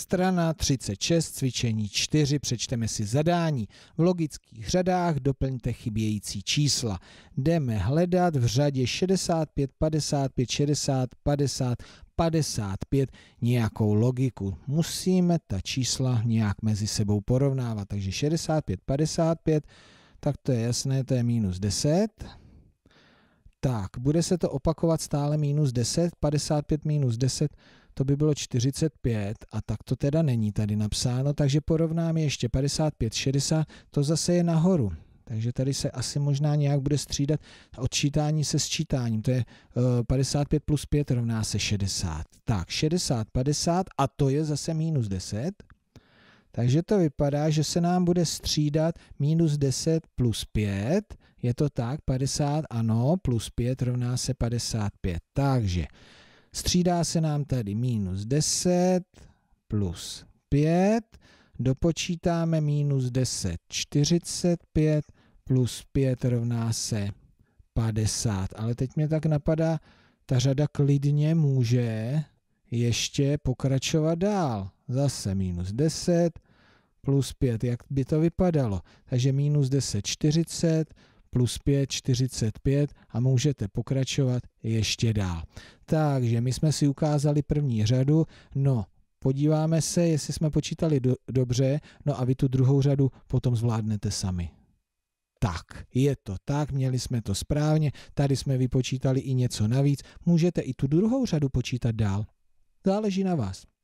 Strana 36, cvičení 4, přečteme si zadání. V logických řadách doplňte chybějící čísla. Jdeme hledat v řadě 65, 55, 60, 50, 55 nějakou logiku. Musíme ta čísla nějak mezi sebou porovnávat. Takže 65, 55, tak to je jasné, to je minus 10. Tak, bude se to opakovat stále minus 10, 55 minus 10, to by bylo 45 a tak to teda není tady napsáno, takže porovnáme ještě 55, 60, to zase je nahoru. Takže tady se asi možná nějak bude střídat odčítání se sčítáním. To je 55 eh, plus 5 rovná se 60. Tak, 60, 50 a to je zase minus 10. Takže to vypadá, že se nám bude střídat minus 10 plus 5. Je to tak, 50 ano, plus 5 rovná se 55. Takže Střídá se nám tady minus 10 plus 5, dopočítáme minus 10, 45 plus 5 rovná se 50. Ale teď mě tak napadá, ta řada klidně může ještě pokračovat dál. Zase minus 10 plus 5, jak by to vypadalo. Takže minus 10, 40 plus 5, 45 a můžete pokračovat ještě dál. Takže my jsme si ukázali první řadu, no podíváme se, jestli jsme počítali do, dobře, no a vy tu druhou řadu potom zvládnete sami. Tak, je to tak, měli jsme to správně, tady jsme vypočítali i něco navíc, můžete i tu druhou řadu počítat dál. Záleží na vás.